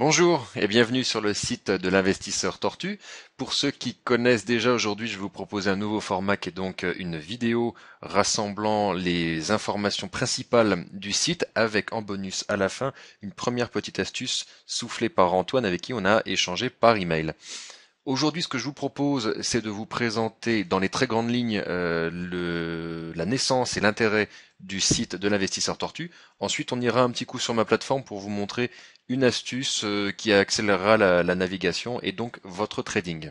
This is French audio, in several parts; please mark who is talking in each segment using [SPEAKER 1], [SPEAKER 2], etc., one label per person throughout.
[SPEAKER 1] Bonjour et bienvenue sur le site de l'investisseur Tortue. Pour ceux qui connaissent déjà aujourd'hui, je vous propose un nouveau format qui est donc une vidéo rassemblant les informations principales du site avec en bonus à la fin une première petite astuce soufflée par Antoine avec qui on a échangé par email. Aujourd'hui, ce que je vous propose, c'est de vous présenter dans les très grandes lignes euh, le, la naissance et l'intérêt du site de l'investisseur tortue. Ensuite, on ira un petit coup sur ma plateforme pour vous montrer une astuce euh, qui accélérera la, la, navigation et donc votre trading.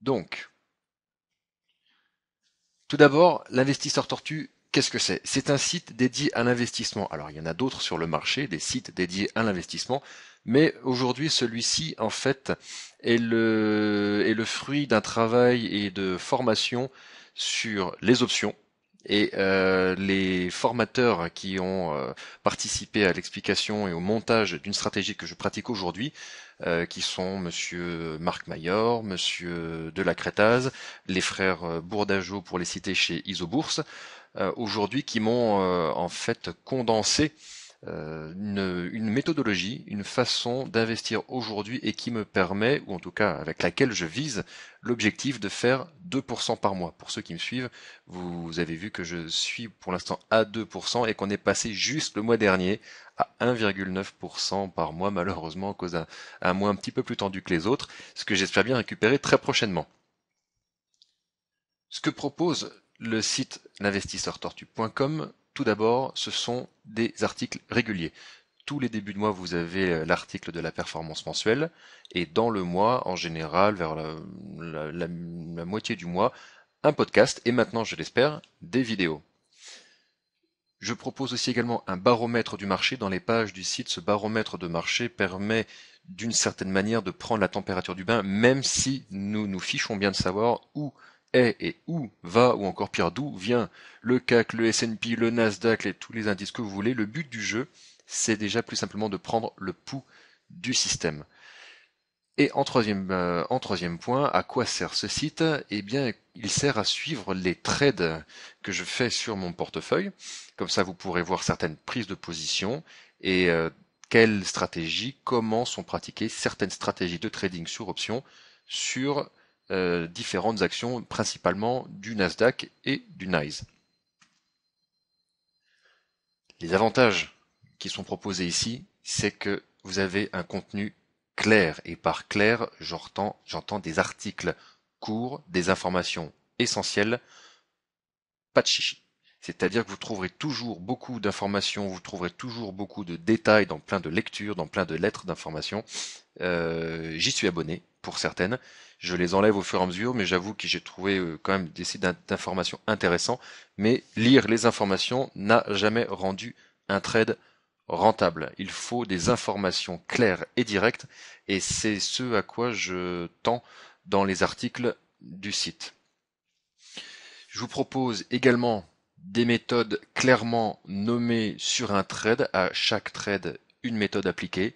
[SPEAKER 1] Donc, tout d'abord, l'investisseur tortue Qu'est-ce que c'est C'est un site dédié à l'investissement. Alors il y en a d'autres sur le marché, des sites dédiés à l'investissement, mais aujourd'hui celui-ci en fait est le, est le fruit d'un travail et de formation sur les options. Et euh, les formateurs qui ont euh, participé à l'explication et au montage d'une stratégie que je pratique aujourd'hui, euh, qui sont Monsieur Marc Mayor, Monsieur Delacrétaz, les frères Bourdageau pour les citer chez Isobourse, euh, aujourd'hui qui m'ont euh, en fait condensé euh, une, méthodologie, une façon d'investir aujourd'hui et qui me permet, ou en tout cas avec laquelle je vise l'objectif de faire 2% par mois. Pour ceux qui me suivent, vous avez vu que je suis pour l'instant à 2% et qu'on est passé juste le mois dernier à 1,9% par mois, malheureusement, à cause d'un mois un petit peu plus tendu que les autres, ce que j'espère bien récupérer très prochainement. Ce que propose le site l'investisseurtortue.com. Tout d'abord, ce sont des articles réguliers. Tous les débuts de mois, vous avez euh, l'article de la performance mensuelle, et dans le mois, en général, vers la, la moitié du mois, un podcast, et maintenant, je l'espère, des vidéos. Je propose aussi également un baromètre du marché dans les pages du site. Ce baromètre de marché permet d'une certaine manière de prendre la température du bain, même si nous nous fichons bien de savoir où est et où va, ou encore pire d'où vient le CAC, le S&P, le Nasdaq, les, tous les indices que vous voulez, le but du jeu, c'est déjà plus simplement de prendre le pouls du système. Et en troisième, euh, en troisième point, à quoi sert ce site Eh bien, il sert à suivre les trades que je fais sur mon portefeuille. Comme ça, vous pourrez voir certaines prises de position et euh, quelles stratégies, comment sont pratiquées certaines stratégies de trading sur option sur euh, différentes actions, principalement du Nasdaq et du NICE. Les avantages qui sont proposés ici, c'est que vous avez un contenu clair, et par clair, j'entends des articles courts, des informations essentielles, pas de chichi. C'est-à-dire que vous trouverez toujours beaucoup d'informations, vous trouverez toujours beaucoup de détails dans plein de lectures, dans plein de lettres d'informations. Euh, j'y suis abonné pour certaines je les enlève au fur et à mesure, mais j'avoue que j'ai trouvé euh, quand même des sites d'informations intéressants, mais lire les informations n'a jamais rendu un trade rentable. Il faut des informations claires et directes, et c'est ce à quoi je tends dans les articles du site. Je vous propose également des méthodes clairement nommées sur un trade, à chaque trade une méthode appliquée,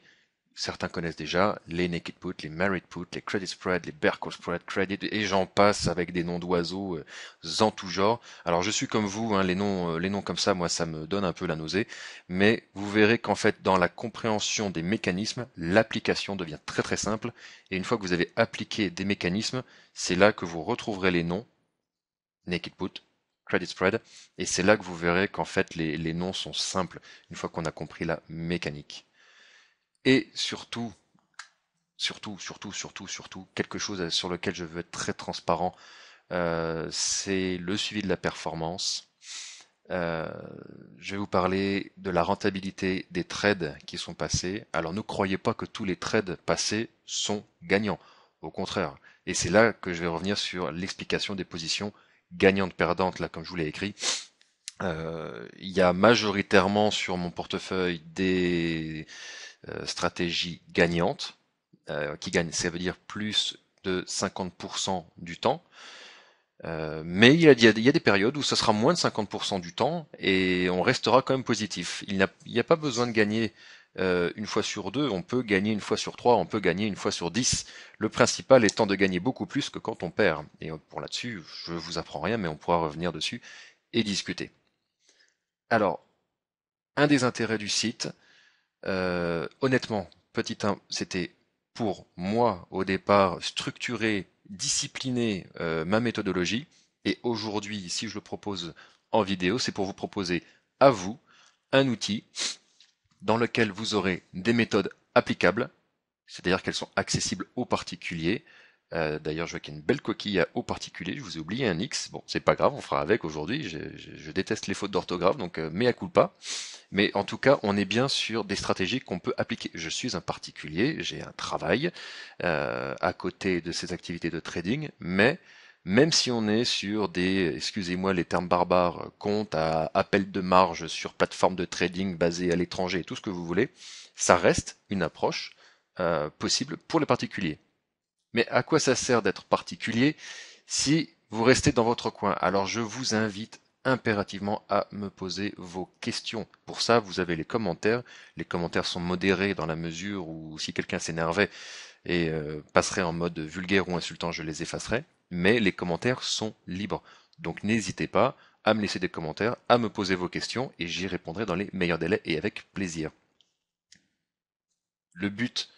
[SPEAKER 1] certains connaissent déjà, les naked put, les married put, les credit spread, les bear call spread, credit, et j'en passe avec des noms d'oiseaux euh, en tout genre. Alors je suis comme vous, hein, euh, les noms, comme ça, moi ça me donne un peu la nausée, mais vous verrez qu'en fait dans la compréhension des mécanismes, l'application devient très très simple, et une fois que vous avez appliqué des mécanismes, c'est là que vous retrouverez les noms, naked put, credit spread, et c'est là que vous verrez qu'en fait les noms sont simples, une fois qu'on a compris la mécanique. Et surtout, surtout, surtout, surtout, surtout, quelque chose sur lequel je veux être très transparent, euh, c'est le suivi de la performance. Euh, je vais vous parler de la rentabilité des trades qui sont passés. Alors ne croyez pas que tous les trades passés sont gagnants. Au contraire. Et c'est là que je vais revenir sur l'explication des positions gagnantes-perdantes, là, comme je vous l'ai écrit. Euh, il y a majoritairement sur mon portefeuille des, euh, stratégie gagnante, euh, qui gagne, ça veut dire plus de 50% du temps. Euh, mais il y, a, il des périodes où ce sera moins de 50% du temps et on restera quand même positif. Il n'y a, pas besoin de gagner une fois sur deux, on peut gagner une fois sur trois, on peut gagner une fois sur dix. Le principal étant de gagner beaucoup plus que quand on perd. Et pour là-dessus, je vous apprends rien, mais on pourra revenir dessus et discuter. Alors, un des intérêts du site, euh, honnêtement, petit c'était pour moi au départ structurer, discipliner euh, ma méthodologie. Et aujourd'hui, si je le propose en vidéo, c'est pour vous proposer à vous un outil dans lequel vous aurez des méthodes applicables, c'est-à-dire qu'elles sont accessibles aux particuliers, euh, d'ailleurs, je vois qu'il y a une belle coquille à haut particulier. Je vous ai oublié un X. Bon, c'est pas grave, on fera avec aujourd'hui. Je, déteste les fautes d'orthographe, donc à euh, mea culpa. Mais en tout cas, on est bien sur des stratégies qu'on peut appliquer. Je suis un particulier, j'ai un travail euh, à côté de ces activités de trading, mais même si on est sur des, excusez-moi les termes barbares, comptes à appel de marge sur plateforme de trading basée à l'étranger et tout ce que vous voulez, ça reste une approche possible pour les particuliers. Mais à quoi ça sert d'être particulier si vous restez dans votre coin Alors je vous invite impérativement à me poser vos questions. Pour ça, vous avez les commentaires. Les commentaires sont modérés dans la mesure où si quelqu'un s'énervait et euh, passerait en mode vulgaire ou insultant, je les effacerais. Mais les commentaires sont libres. Donc n'hésitez pas à me laisser des commentaires, à me poser vos questions et j'y répondrai dans les meilleurs délais et avec plaisir. Le but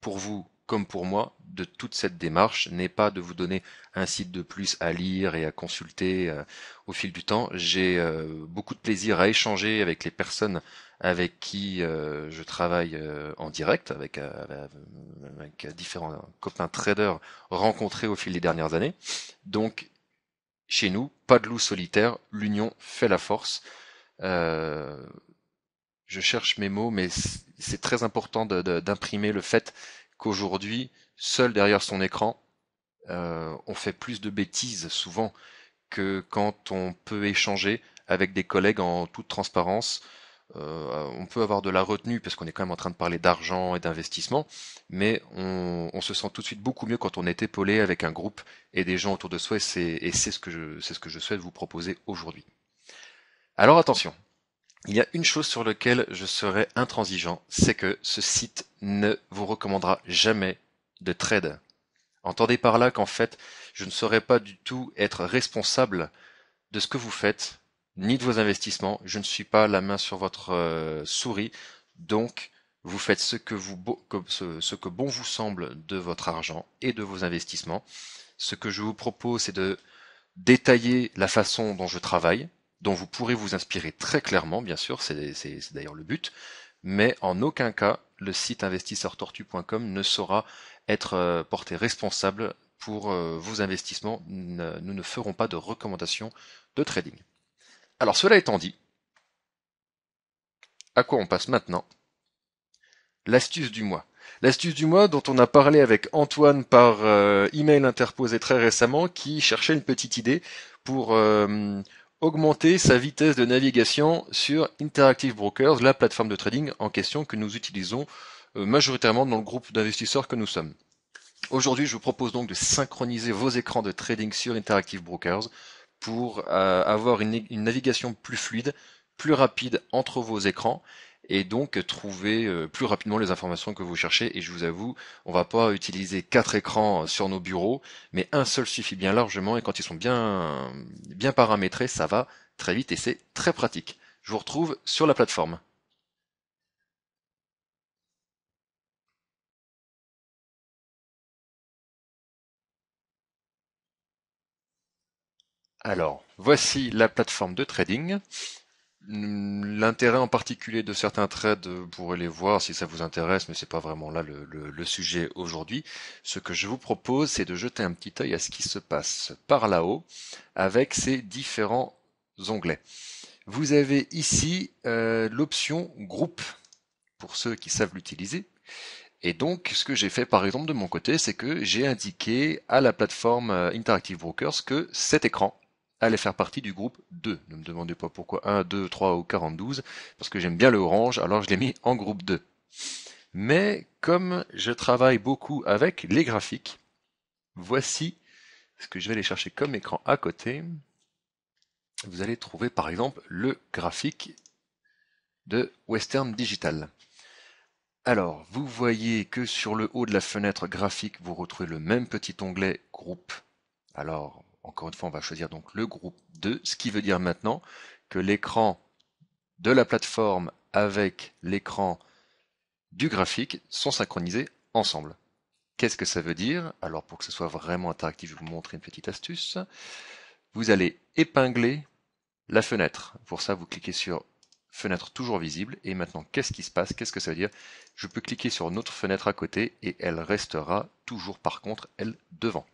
[SPEAKER 1] pour vous comme pour moi, de toute cette démarche n'est pas de vous donner un site de plus à lire et à consulter euh, au fil du temps. J'ai euh, beaucoup de plaisir à échanger avec les personnes avec qui euh, je travaille en direct, avec, avec différents copains traders rencontrés au fil des dernières années. Donc, chez nous, pas de loup solitaire, l'union fait la force. je cherche mes mots, mais c'est très important d'imprimer le fait qu'aujourd'hui, seul derrière son écran, euh, on fait plus de bêtises souvent que quand on peut échanger avec des collègues en toute transparence. Euh, on peut avoir de la retenue parce qu'on est quand même en train de parler d'argent et d'investissement, mais on, se sent tout de suite beaucoup mieux quand on est épaulé avec un groupe et des gens autour de soi, et c'est ce, ce que je souhaite vous proposer aujourd'hui. Alors attention, il y a une chose sur laquelle je serai intransigeant, c'est que ce site ne vous recommandera jamais de trade. Entendez par là qu'en fait, je ne saurais pas du tout être responsable de ce que vous faites, ni de vos investissements. Je ne suis pas la main sur votre euh, souris. Donc, vous faites ce que, vous, ce que bon vous semble de votre argent et de vos investissements. Ce que je vous propose, c'est de détailler la façon dont je travaille, dont vous pourrez vous inspirer très clairement, bien sûr, c'est d'ailleurs le but, mais en aucun cas le site investisseurtortue.com ne saura être euh, porté responsable pour euh, vos investissements. Nous ne ferons pas de recommandations de trading. Alors cela étant dit, à quoi on passe maintenant L'astuce du mois. L'astuce du mois dont on a parlé avec Antoine par euh, email interposé très récemment qui cherchait une petite idée pour augmenter sa vitesse de navigation sur Interactive Brokers, la plateforme de trading en question que nous utilisons euh, majoritairement dans le groupe d'investisseurs que nous sommes. Aujourd'hui, je vous propose donc de synchroniser vos écrans de trading sur Interactive Brokers pour euh, avoir une, navigation plus fluide, plus rapide entre vos écrans et donc trouver euh, plus rapidement les informations que vous cherchez. Et je vous avoue, on va pas utiliser quatre écrans sur nos bureaux, mais un seul suffit bien largement et quand ils sont bien, bien paramétrés, ça va très vite et c'est très pratique. Je vous retrouve sur la plateforme. Alors, voici la plateforme de trading. L'intérêt en particulier de certains trades, vous pourrez les voir si ça vous intéresse, mais c'est pas vraiment là le, sujet aujourd'hui. Ce que je vous propose, c'est de jeter un petit œil à ce qui se passe par là-haut avec ces différents onglets. Vous avez ici euh, l'option groupe pour ceux qui savent l'utiliser. Et donc, ce que j'ai fait par exemple de mon côté, c'est que j'ai indiqué à la plateforme euh, Interactive Brokers que cet écran les faire partie du groupe 2. Ne me demandez pas pourquoi 1, 2, 3 ou 42, parce que j'aime bien le orange, alors je l'ai mis en groupe 2. Mais comme je travaille beaucoup avec les graphiques, voici ce que je vais aller chercher comme écran à côté. Vous allez trouver par exemple le graphique de Western Digital. Alors, vous voyez que sur le haut de la fenêtre graphique, vous retrouvez le même petit onglet groupe. Alors, encore une fois, on va choisir donc le groupe 2, ce qui veut dire maintenant que l'écran de la plateforme avec l'écran du graphique sont synchronisés ensemble. Qu'est-ce que ça veut dire Alors pour que ce soit vraiment interactif, je vais vous montrer une petite astuce. Vous allez épingler la fenêtre. Pour ça, vous cliquez sur fenêtre toujours visible. Et maintenant, qu'est-ce qui se passe Qu'est-ce que ça veut dire Je peux cliquer sur une autre fenêtre à côté et elle restera toujours par contre, elle, devant.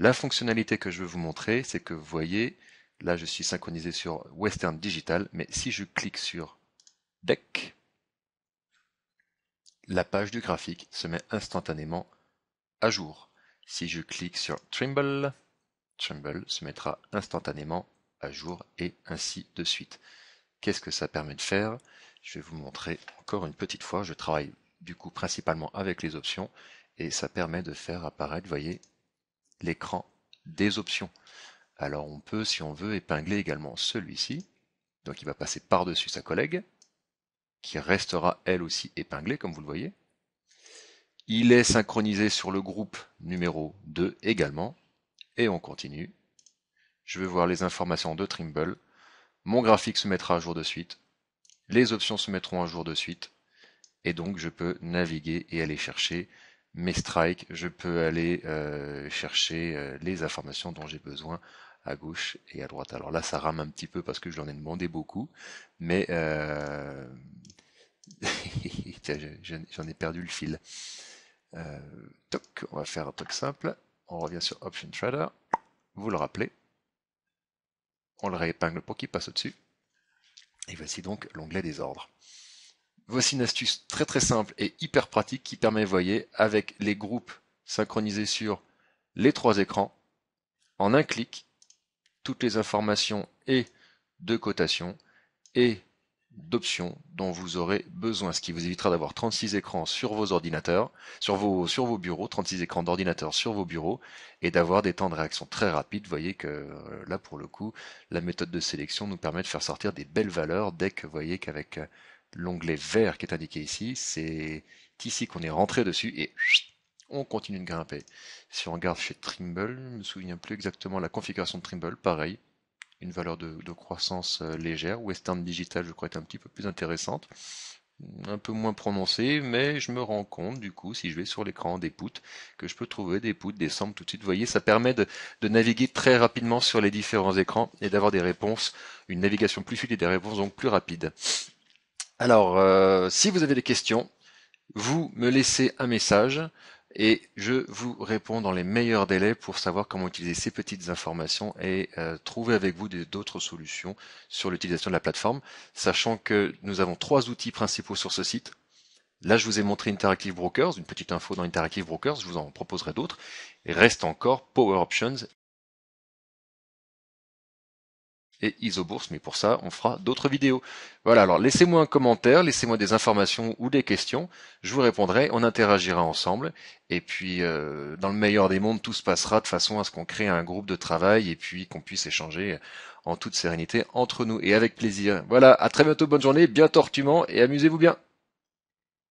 [SPEAKER 1] La fonctionnalité que je veux vous montrer, c'est que vous voyez, là je suis synchronisé sur Western Digital, mais si je clique sur Deck, la page du graphique se met instantanément à jour. Si je clique sur Trimble, Trimble se mettra instantanément à jour et ainsi de suite. Qu'est-ce que ça permet de faire Je vais vous montrer encore une petite fois. Je travaille du coup principalement avec les options et ça permet de faire apparaître, vous voyez, l'écran des options. Alors on peut, si on veut, épingler également celui-ci. Donc il va passer par-dessus sa collègue, qui restera elle aussi épinglée, comme vous le voyez. Il est synchronisé sur le groupe numéro 2 également. Et on continue. Je veux voir les informations de Trimble. Mon graphique se mettra à jour de suite. Les options se mettront à jour de suite. Et donc je peux naviguer et aller chercher mes strikes, je peux aller euh, chercher euh, les informations dont j'ai besoin à gauche et à droite. Alors là, ça rame un petit peu parce que je l'en ai demandé beaucoup, mais euh, j'en ai perdu le fil. toc, on va faire un truc simple. On revient sur Option Trader. Vous le rappelez. On le réépingle pour qu'il passe au-dessus. Et voici donc l'onglet des ordres. Voici une astuce très très simple et hyper pratique qui permet, vous voyez, avec les groupes synchronisés sur les trois écrans, en un clic, toutes les informations et de cotation et d'options dont vous aurez besoin, ce qui vous évitera d'avoir 36 écrans sur vos ordinateurs, sur vos, sur vos bureaux, 36 écrans d'ordinateur sur vos bureaux, et d'avoir des temps de réaction très rapides. Vous voyez que là, pour le coup, la méthode de sélection nous permet de faire sortir des belles valeurs dès que vous voyez qu'avec l'onglet vert qui est indiqué ici, c'est ici qu'on est rentré dessus et on continue de grimper. Si on regarde chez Trimble, je ne me souviens plus exactement la configuration de Trimble, pareil, une valeur de, croissance euh, légère. Western Digital, je crois, est un petit peu plus intéressante, un peu moins prononcée, mais je me rends compte, du coup, si je vais sur l'écran des poutres, que je peux trouver des poutres, des samples tout de suite. Vous voyez, ça permet de, de naviguer très rapidement sur les différents écrans et d'avoir des réponses, une navigation plus fluide et des réponses donc plus rapides. Alors, euh, si vous avez des questions, vous me laissez un message et je vous réponds dans les meilleurs délais pour savoir comment utiliser ces petites informations et euh, trouver avec vous d'autres solutions sur l'utilisation de la plateforme, sachant que nous avons trois outils principaux sur ce site. Là, je vous ai montré Interactive Brokers, une petite info dans Interactive Brokers, je vous en proposerai d'autres. Il reste encore Power Options et Isobourse, mais pour ça, on fera d'autres vidéos. Voilà, alors laissez-moi un commentaire, laissez-moi des informations ou des questions, je vous répondrai, on interagira ensemble, et puis euh, dans le meilleur des mondes, tout se passera de façon à ce qu'on crée un groupe de travail et puis qu'on puisse échanger en toute sérénité entre nous et avec plaisir. Voilà, à très bientôt, bonne journée, bien tortument et amusez-vous bien.